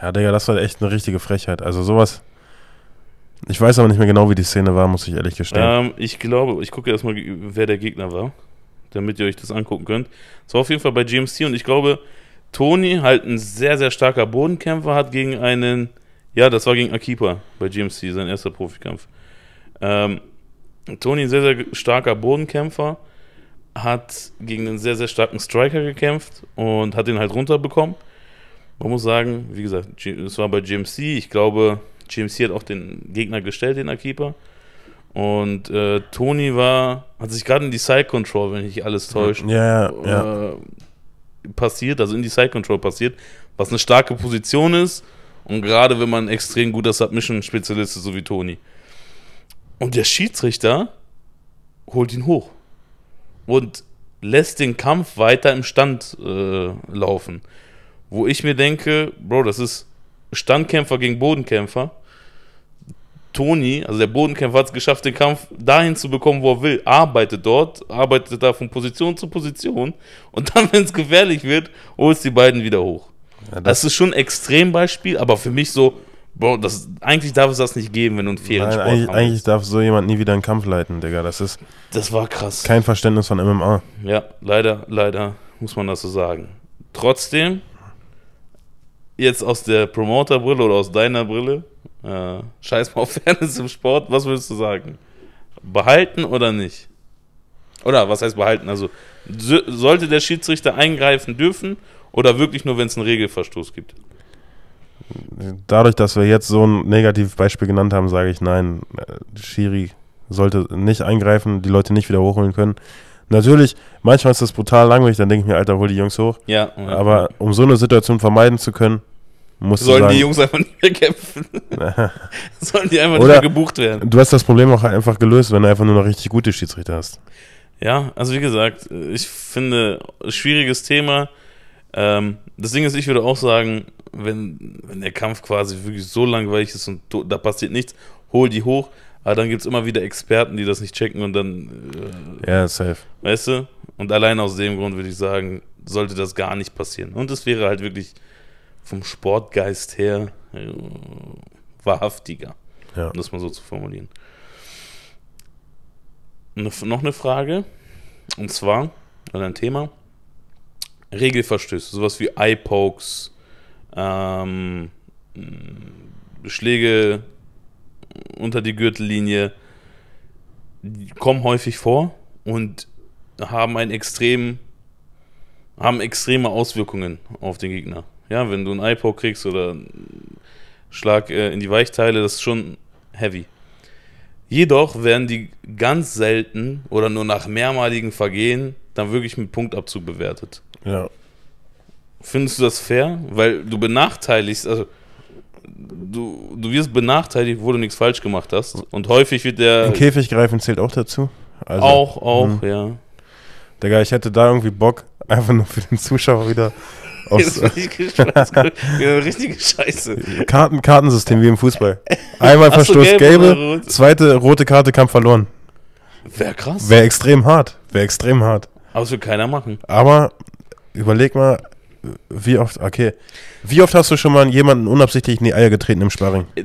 S2: Ja, Digga, das war
S1: echt eine richtige Frechheit. Also sowas ich weiß aber nicht mehr genau, wie die Szene war, muss ich ehrlich gestehen.
S2: Ähm, ich glaube, ich gucke erstmal, wer der Gegner war, damit ihr euch das angucken könnt. Es war auf jeden Fall bei GMC und ich glaube, Tony, halt ein sehr, sehr starker Bodenkämpfer, hat gegen einen, ja, das war gegen Akipa bei GMC, sein erster Profikampf. Ähm, Tony, ein sehr, sehr starker Bodenkämpfer, hat gegen einen sehr, sehr starken Striker gekämpft und hat ihn halt runterbekommen. Man muss sagen, wie gesagt, es war bei GMC, ich glaube, GMC hat auch den Gegner gestellt, den Akipa. Und äh, Tony war, hat sich gerade in die Side Control, wenn ich nicht alles täusche, ja, äh, ja. passiert, also in die Side Control passiert, was eine starke Position ist. Und gerade wenn man ein extrem guter Submission-Spezialist ist, so wie Tony. Und der Schiedsrichter holt ihn hoch und lässt den Kampf weiter im Stand äh, laufen. Wo ich mir denke, Bro, das ist Standkämpfer gegen Bodenkämpfer. Toni, also der Bodenkämpfer, hat es geschafft, den Kampf dahin zu bekommen, wo er will. Arbeitet dort, arbeitet da von Position zu Position und dann, wenn es gefährlich wird, holst die beiden wieder hoch. Ja, das, das, ist schon ein Extrembeispiel, aber für mich so, Bro, das, eigentlich darf es das nicht geben, wenn du einen fairen Nein, Sport eigentlich, eigentlich
S1: darf so jemand nie wieder einen Kampf leiten, Digga. Das ist. Das war krass. Kein Verständnis von MMA.
S2: Ja, leider, leider muss man das so sagen. Trotzdem, jetzt aus der Promoter-Brille oder aus deiner Brille, äh, scheiß mal auf Fairness im Sport, was würdest du sagen? Behalten oder nicht? Oder was heißt behalten? Also so, sollte der Schiedsrichter eingreifen dürfen oder wirklich nur, wenn es einen Regelverstoß gibt?
S1: Dadurch, dass wir jetzt so ein negatives Beispiel genannt haben, sage ich nein. Äh, Schiri sollte nicht eingreifen, die Leute nicht wieder hochholen können. Natürlich, manchmal ist das brutal langweilig, dann denke ich mir, Alter, hol die Jungs hoch. Ja. Okay. Aber um so eine Situation vermeiden zu können, musst Sollen sagen, die Jungs einfach nicht mehr kämpfen? Sollen die einfach nicht mehr gebucht werden? Du hast das Problem auch einfach gelöst, wenn du einfach nur noch richtig gute Schiedsrichter hast.
S2: Ja, also wie gesagt, ich finde, schwieriges Thema. Ähm, das Ding ist, ich würde auch sagen, wenn, wenn der Kampf quasi wirklich so langweilig ist und da passiert nichts, hol die hoch. Aber dann gibt es immer wieder Experten, die das nicht checken und dann. Äh, ja, safe. Weißt du? Und allein aus dem Grund würde ich sagen, sollte das gar nicht passieren. Und es wäre halt wirklich vom Sportgeist her äh, wahrhaftiger, ja. um das mal so zu formulieren. Ne, noch eine Frage, und zwar, oder ein Thema, Regelverstöße, sowas wie Eye-Pokes, ähm, Schläge unter die Gürtellinie, kommen häufig vor und haben einen extrem, haben extreme Auswirkungen auf den Gegner. Ja, wenn du einen iPod kriegst oder einen Schlag äh, in die Weichteile, das ist schon heavy. Jedoch werden die ganz selten oder nur nach mehrmaligen Vergehen dann wirklich mit Punktabzug bewertet. Ja. Findest du das fair? Weil du benachteiligst, also du, du wirst benachteiligt, wo du nichts falsch gemacht hast. Und häufig wird der. Ein Käfig greifen
S1: zählt auch dazu. Also, auch, auch, mh. Hm. ja. Digga, ich hätte da irgendwie Bock, einfach nur für den Zuschauer wieder aus. Das wäre
S2: richtige Scheiße. Karten,
S1: Kartensystem wie im Fußball. Einmal Ach Verstoß so, gelbe, gelbe zweite rote Karte, Kampf verloren.
S2: Wäre krass. Wäre
S1: extrem hart. Wäre extrem hart.
S2: Aber das will keiner machen.
S1: Aber überleg mal, wie oft, okay. Wie oft hast du schon mal jemanden unabsichtlich in die Eier getreten im Sparring? Äh,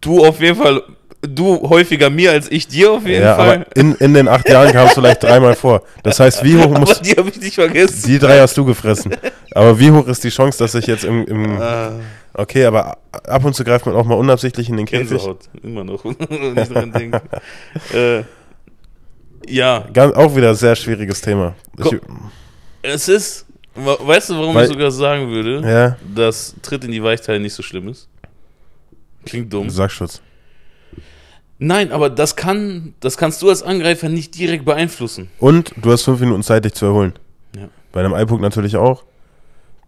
S2: du auf jeden Fall du häufiger mir als ich dir auf jeden ja, Fall. Aber in, in den acht Jahren kam es vielleicht dreimal vor. Das heißt, wie hoch muss. die habe ich nicht vergessen. Die
S1: drei hast du gefressen. Aber wie hoch ist die Chance, dass ich jetzt im. im ah. Okay, aber ab und zu greift man auch mal unabsichtlich in den Käfig. Immer noch.
S2: äh, ja.
S1: Ganz, auch wieder ein sehr schwieriges Thema. Ich,
S2: es ist. Weißt du, warum weil, ich sogar sagen würde, ja. dass Tritt in die Weichteile nicht so schlimm ist? Klingt dumm. Sackschutz. Nein, aber das kann, das kannst du als Angreifer nicht direkt beeinflussen.
S1: Und du hast fünf Minuten Zeit, dich zu erholen. Ja. Bei einem Eilpunkt natürlich auch.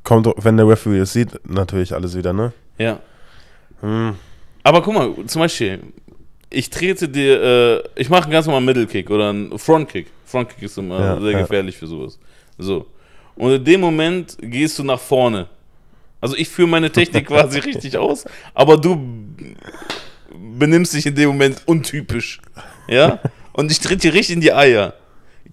S1: Kommt, wenn der Referee es sieht, natürlich alles wieder, ne?
S2: Ja. Hm. Aber guck mal, zum Beispiel, ich trete dir, äh, ich mache einen ganz normalen Middle-Kick oder einen Front-Kick. Front-Kick ist immer ja, sehr gefährlich ja. für sowas. So. Und in dem Moment gehst du nach vorne. Also ich führe meine Technik quasi richtig aus, aber du benimmst dich in dem Moment untypisch. Ja? Und ich tritt dir richtig in die Eier.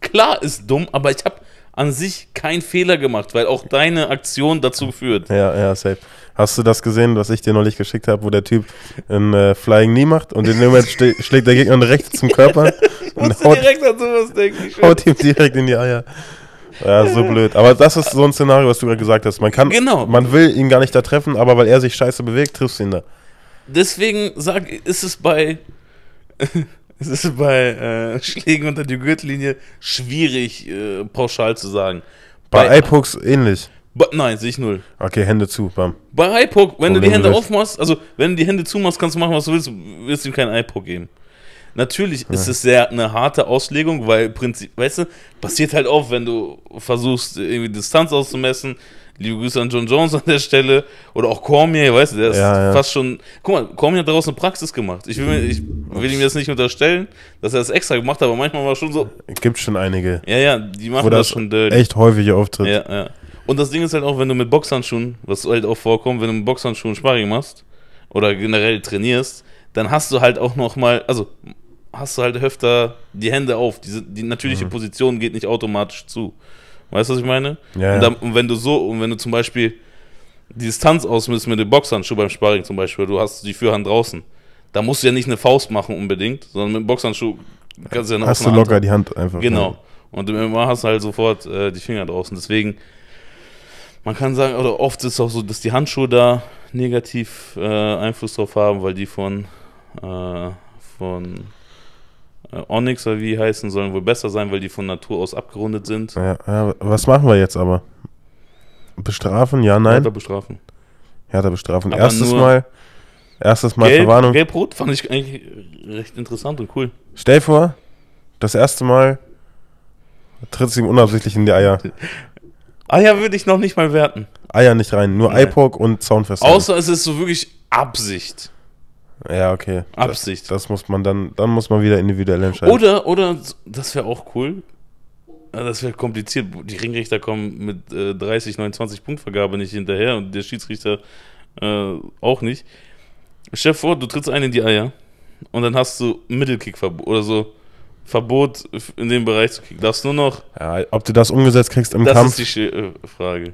S2: Klar ist dumm, aber ich habe an sich keinen Fehler gemacht, weil auch deine Aktion dazu führt.
S1: Ja, ja, safe. Hast du das gesehen, was ich dir neulich geschickt habe, wo der Typ ein äh, Flying Knee macht und in dem Moment schlägt der Gegner direkt zum Körper? und haut, direkt an sowas denken. Haut ihm direkt in die Eier. Ja, so blöd. Aber das ist so ein Szenario, was du gerade gesagt hast. Man kann, genau. man will ihn gar nicht da treffen, aber weil er sich scheiße bewegt, triffst du ihn
S2: da deswegen sag, ist es bei, ist es bei äh, Schlägen unter die Gürtellinie schwierig, äh, pauschal zu sagen. Bei, bei iPoks ähnlich.
S1: nein, sehe ich null. Okay, Hände zu, bam. Bei iPoke, wenn Problem du die Hände löst.
S2: aufmachst, also wenn du die Hände zumachst, kannst du machen, was du willst, willst du ihm keinen iPoke geben. Natürlich ja. ist es sehr eine harte Auslegung, weil Prinzip, weißt du, passiert halt oft, wenn du versuchst, irgendwie Distanz auszumessen, Liebe Grüße an John Jones an der Stelle. Oder auch Cormier, weißt du, der ist ja, fast schon. Guck mal, Cormier hat daraus eine Praxis gemacht. Ich will, mir, ich will ihm das nicht unterstellen, dass er das extra gemacht hat, aber manchmal war schon so. Gibt schon einige. Ja, ja, die machen das, das, schon dirty. Echt häufige Auftritte. Ja, ja. Und das Ding ist halt auch, wenn du mit Boxhandschuhen, was halt auch vorkommt, wenn du mit Boxhandschuhen Sparring machst oder generell trainierst, dann hast du halt auch nochmal, also hast du halt öfter die Hände auf. Diese, die natürliche mhm. Position geht nicht automatisch zu. Weißt du, was ich meine? Ja, und, dann, und, wenn du so, und wenn du zum Beispiel die Distanz ausmisst mit dem Boxhandschuh beim Sparring zum Beispiel, du hast die Führhand draußen, da musst du ja nicht eine Faust machen unbedingt, sondern mit dem Boxhandschuh kannst du ja noch Hast du locker Hand. die Hand einfach. Genau. Und im MMA hast du halt sofort äh, die Finger draußen. Deswegen, man kann sagen, oder oft ist es auch so, dass die Handschuhe da negativ äh, Einfluss drauf haben, weil die von, äh, von äh, Onyx oder wie heißen, sollen wohl besser sein, weil die von Natur aus abgerundet sind.
S1: Ja, ja was machen wir jetzt aber? Bestrafen, ja, nein? Härter bestrafen. Härter bestrafen. Aber erstes Mal, erstes Mal gelb, Verwarnung. Gelb-Rot
S2: fand ich eigentlich recht interessant und cool.
S1: Stell vor, das erste Mal tritt es ihm unabsichtlich in die Eier. Eier würde ich noch nicht mal werten. Eier nicht rein, nur Nein. iPod und Zaunfest. Außer
S2: es ist so wirklich Absicht.
S1: Ja, okay. Absicht. Das, das, muss man dann, dann muss man wieder individuell entscheiden.
S2: Oder, oder, das wäre auch cool. Das wäre kompliziert. Die Ringrichter kommen mit äh, 30, 29 Punktvergabe nicht hinterher und der Schiedsrichter äh, auch nicht. Stell vor, du trittst einen in die Eier und dann hast du Mittelkick-Verbot oder so. Verbot in dem Bereich zu kicken. Darfst nur noch.
S1: Ja, ob du das umgesetzt kriegst im das Kampf. Das ist
S2: die äh, Frage.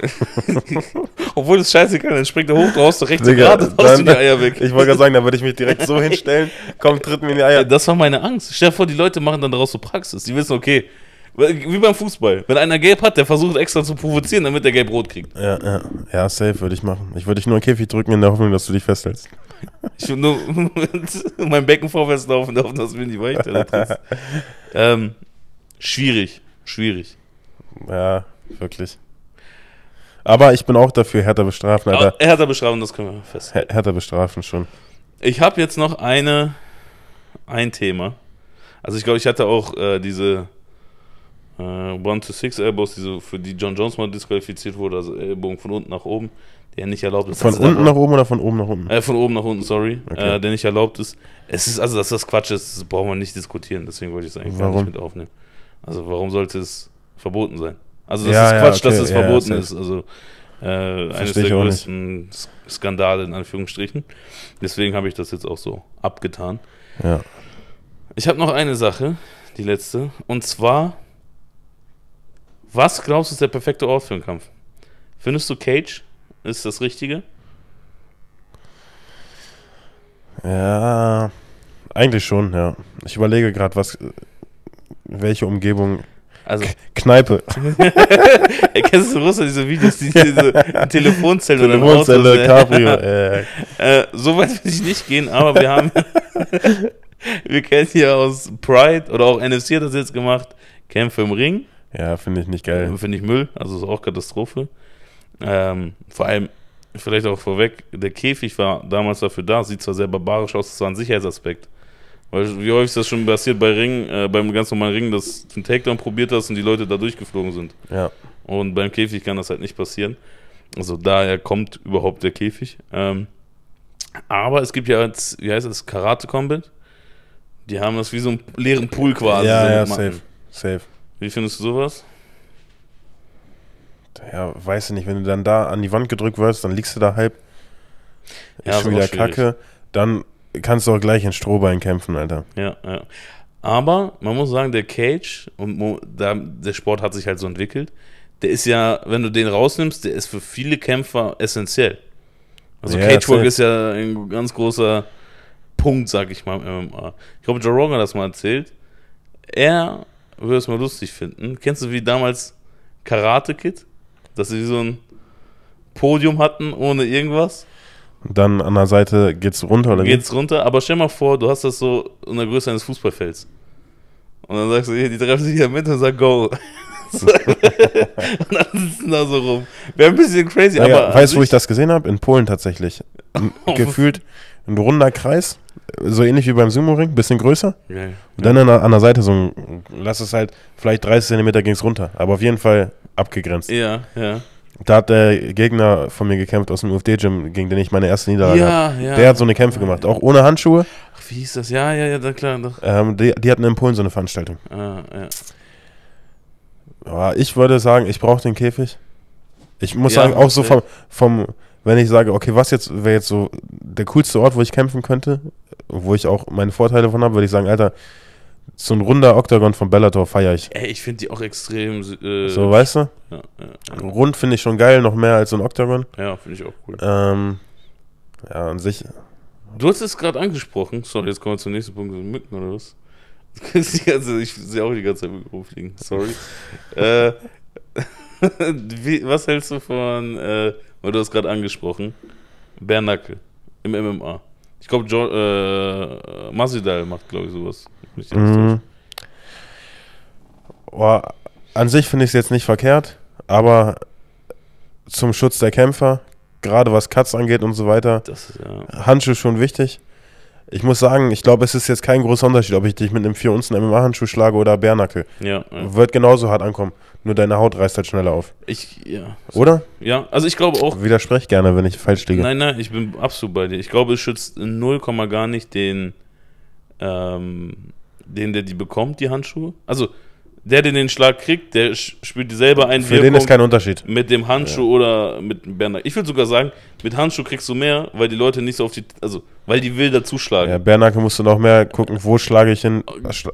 S2: Obwohl es scheißegal, dann springt er
S1: hoch, du haust rechts Digga, gerade, haust du die Eier weg. Ich wollte gerade sagen, da würde ich mich direkt so
S2: hinstellen, komm, tritt mir in die Eier. Das war meine Angst. Stell dir vor, die Leute machen dann daraus so Praxis. Die wissen, okay, wie beim Fußball. Wenn einer gelb hat, der versucht extra zu provozieren, damit er gelb-rot kriegt.
S1: Ja, ja, ja, safe würde ich machen. Ich würde dich nur in
S2: Käfig drücken in der Hoffnung, dass du dich festhältst. Ich würde nur mein Becken vorwärts laufen, hoffen, dass du mir nicht weiter trittst. ähm, schwierig, schwierig. Ja, wirklich.
S1: Aber ich bin auch dafür, härter bestrafen, Alter. Ja, härter
S2: bestrafen, das können wir festhalten.
S1: Härter bestrafen schon.
S2: Ich habe jetzt noch eine, ein Thema. Also ich glaube, ich hatte auch äh, diese äh, One to Six Elbows, diese, für die John Jones mal disqualifiziert wurde, also Ellbogen von unten nach oben, der nicht erlaubt ist. Von das unten ist nach oben oder von oben nach unten? Äh, von oben nach unten, sorry. Okay. Äh, der nicht erlaubt ist. Es ist, also dass das Quatsch ist, das brauchen wir nicht diskutieren, deswegen wollte ich es eigentlich warum? gar nicht mit aufnehmen. Also warum sollte es verboten sein? Also das ja, ist Quatsch, okay, dass das verboten ist. Also äh, eines der größten Skandale in Anführungsstrichen. Deswegen habe ich das jetzt auch so abgetan. Ja. Ich habe noch eine Sache, die letzte. Und zwar, was glaubst du ist der perfekte Ort für einen Kampf? Findest du Cage ist das Richtige?
S1: Ja, eigentlich schon, ja. Ich überlege gerade, was, welche Umgebung also Kneipe.
S2: Kennst du Russland diese Videos, die diese Telefonzelle oder Telefonzelle, ne? Cabrio. Äh. äh, so weit will ich nicht gehen, aber wir haben, wir kennen hier aus Pride oder auch NFC hat das jetzt gemacht, Kämpfe im Ring. Ja, finde ich nicht geil. Äh, finde ich Müll, also ist auch Katastrophe. Ähm, vor allem, vielleicht auch vorweg, der Käfig war damals dafür da, sieht zwar sehr barbarisch aus, das war ein Sicherheitsaspekt. Weil wie häufig ist das schon passiert bei Ringen, äh, beim ganz normalen Ringen, dass du einen Takedown probiert hast und die Leute da durchgeflogen sind. Ja. Und beim Käfig kann das halt nicht passieren. Also daher kommt überhaupt der Käfig. Ähm, aber es gibt ja jetzt, wie heißt das, Karate Combat. Die haben das wie so einen leeren Pool quasi. Ja, ja, safe, safe. Wie findest du sowas?
S1: Ja, weiß ich nicht, wenn du dann da an die Wand gedrückt wirst, dann liegst du da halb.
S2: Ist ja, schon wieder Kacke.
S1: Dann kannst du auch gleich in Strohbein kämpfen, Alter.
S2: Ja, ja. Aber man muss sagen, der Cage, und da, der Sport hat sich halt so entwickelt, der ist ja, wenn du den rausnimmst, der ist für viele Kämpfer essentiell. Also ja, Cagework ist ja ein ganz großer Punkt, sag ich mal, im MMA. Ich glaube, Joe Rogan hat das mal erzählt. Er würde es mal lustig finden. Kennst du wie damals Karate Kid? Dass sie so ein Podium hatten ohne irgendwas?
S1: Dann an der Seite geht's runter oder Geht's
S2: runter, aber stell mal vor, du hast das so in der Größe eines Fußballfelds. Und dann sagst du, hier, die treffen sich hier mit und sagen Go. und dann sitzen da so rum. Wäre ein bisschen crazy, naja, aber. Weißt du, wo ich
S1: das gesehen habe? In Polen tatsächlich. Oh. Gefühlt ein runder Kreis, so ähnlich wie beim Sumo-Ring, bisschen größer. Geil. Und dann ja. an, der, an der Seite so ein, lass es halt, vielleicht 30 Zentimeter ging es runter, aber auf jeden Fall abgegrenzt. Ja, ja. Da hat der Gegner von mir gekämpft aus dem UFD-Gym, gegen den ich meine erste Niederlage ja, habe. Ja. Der hat so eine Kämpfe gemacht, auch ohne Handschuhe.
S2: Ach, wie hieß das? Ja, ja, ja, klar. Doch.
S1: Ähm, die, die, hatten in Polen so eine Veranstaltung. Ah, ja. ich würde sagen, ich brauche den Käfig. Ich muss ja, sagen, auch so vom, vom, wenn ich sage, okay, was jetzt wäre jetzt so der coolste Ort, wo ich kämpfen könnte, wo ich auch meine Vorteile von habe, würde ich sagen, Alter, so ein runder Oktagon von Bellator feiere ich.
S2: Ey, ich finde die auch extrem. Äh, so, weißt du? Ja,
S1: ja, Rund finde ich schon geil, noch mehr als so ein Oktagon. Ja, finde ich auch cool. Ähm, ja, an sich.
S2: Du hast es gerade angesprochen. Sorry, jetzt kommen wir zum nächsten Punkt. Mücken oder was? Ganze, ich sehe auch die ganze Zeit Mikrofon fliegen. Sorry. äh, wie, was hältst du von, äh, weil du hast gerade angesprochen, Bernacke im MMA? Ich glaube, äh, Masvidal macht, glaube ich, sowas.
S1: Mhm. Oh, an sich finde ich es jetzt nicht verkehrt, aber zum Schutz der Kämpfer, gerade was Cuts angeht und so weiter, ist, ja. Handschuhe schon wichtig. Ich muss sagen, ich glaube, es ist jetzt kein großer Unterschied, ob ich dich mit einem 4 Unzen MMA-Handschuh schlage oder Bärnackel. Ja, ja. Wird genauso hart ankommen. Nur deine Haut reißt halt schneller auf. Ich, ja. Oder? Ja, also ich glaube auch. Widersprech gerne, wenn ich falsch liege. Nein,
S2: nein, ich bin absolut bei dir. Ich glaube, es schützt in 0, gar nicht den, ähm, den, der die bekommt, die Handschuhe. Also, der, der den Schlag kriegt, der spürt selber einen Für den ist kein Unterschied. Mit dem Handschuh ja. oder mit dem Bernard. Ich würde sogar sagen, mit Handschuh kriegst du mehr, weil die Leute nicht so auf die, also, weil die wilder zuschlagen. Ja,
S1: Bernacke musst du noch mehr gucken, wo schlage ich hin,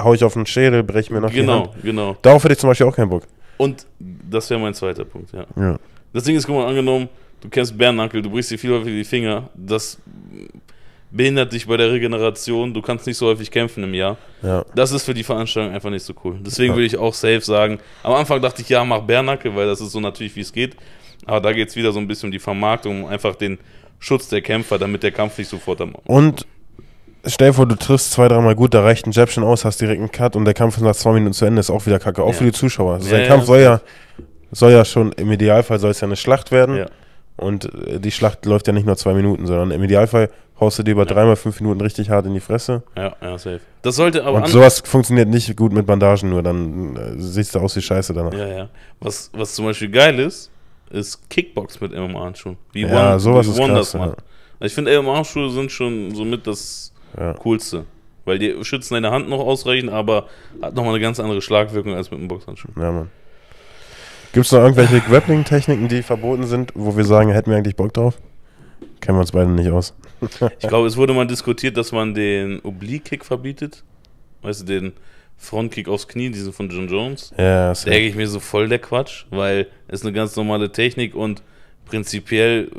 S1: hau ich auf den Schädel, breche mir noch genau, die Hand. Genau, genau. Darauf hätte ich zum Beispiel auch keinen Bock.
S2: Und das wäre mein zweiter Punkt, ja. ja. Das Ding ist, guck mal, angenommen, du kennst Bernackel, du brichst dir viel häufiger die Finger, das behindert dich bei der Regeneration, du kannst nicht so häufig kämpfen im Jahr. Ja. Das ist für die Veranstaltung einfach nicht so cool. Deswegen ja. würde ich auch safe sagen, am Anfang dachte ich, ja, mach Bernacke, weil das ist so natürlich, wie es geht. Aber da geht es wieder so ein bisschen um die Vermarktung, um einfach den Schutz der Kämpfer, damit der Kampf nicht sofort am
S1: Und stell dir vor, du triffst zwei, dreimal gut, da reicht ein Jab schon aus, hast direkt einen Cut und der Kampf ist nach zwei Minuten zu Ende, ist auch wieder kacke. Auch ja. für die Zuschauer. Also sein Kampf soll ja, soll ja schon, im Idealfall soll es ja eine Schlacht werden. Und äh, die Schlacht läuft ja nicht nur zwei Minuten, sondern im Idealfall haust du dir über ja. dreimal fünf Minuten richtig hart in die Fresse.
S2: Ja, ja, safe. Das sollte aber. Und sowas
S1: funktioniert nicht gut mit Bandagen, nur dann äh, siehst du aus wie Scheiße danach. Ja, ja.
S2: Was, was zum Beispiel geil ist, ist Kickbox mit MMA-Handschuhen. Wie ja, One, sowas wie ist One krass, das also macht. Ich finde, MMA-Handschuhe sind schon somit das
S1: ja. Coolste.
S2: Weil die schützen deine Hand noch ausreichend, aber hat nochmal eine ganz andere Schlagwirkung als mit einem Boxhandschuh. Ja, Mann.
S1: Gibt es noch irgendwelche Grappling-Techniken, die verboten sind, wo wir sagen, hätten wir eigentlich Bock drauf? Kennen wir uns beide nicht aus. Ich
S2: glaube, es wurde mal diskutiert, dass man den Oblique-Kick verbietet. Weißt du, den Frontkick aufs Knie, diesen von John Jones. Ja, sehr. Da denke ich mir so voll der Quatsch, weil es eine ganz normale Technik und prinzipiell äh,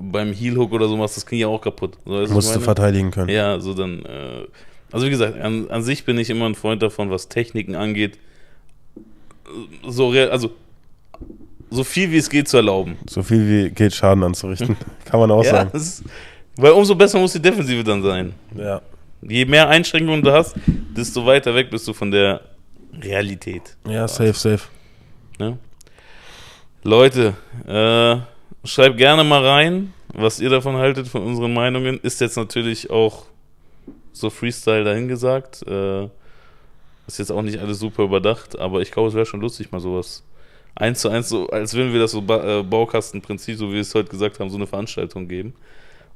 S2: beim Heelhook oder so machst du das Knie ja auch kaputt. So, Musst du verteidigen können. Ja, so dann. Äh, also wie gesagt, an, an, sich bin ich immer ein Freund davon, was Techniken angeht. So real, also so viel wie es geht zu erlauben.
S1: So viel wie geht Schaden anzurichten, kann man auch ja, sagen.
S2: Das, weil umso besser muss die Defensive dann sein. Ja. Je mehr Einschränkungen du hast, desto weiter weg bist du von der Realität.
S1: Ja, safe, safe. Ne?
S2: Leute, äh, schreibt gerne mal rein, was ihr davon haltet, von unseren Meinungen. Ist jetzt natürlich auch so Freestyle dahingesagt. Äh, ist jetzt auch nicht alles super überdacht, aber ich glaube, es wäre schon lustig, mal sowas eins zu eins, so, als würden wir das so ba äh, Baukastenprinzip, so wie wir es heute gesagt haben, so eine Veranstaltung geben.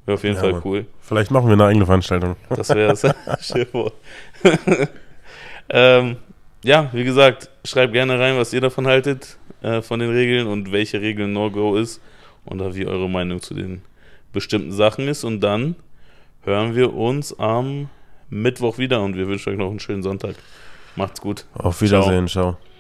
S2: Wäre auf jeden ja, Fall cool. Vielleicht machen wir eine eigene Veranstaltung. Das wäre es. ähm, ja, wie gesagt, schreibt gerne rein, was ihr davon haltet, äh, von den Regeln und welche Regeln No-Go ist und wie eure Meinung zu den bestimmten Sachen ist. Und dann hören wir uns am Mittwoch wieder und wir wünschen euch noch einen schönen Sonntag. Macht's gut. Auf Wiedersehen,
S1: ciao. ciao.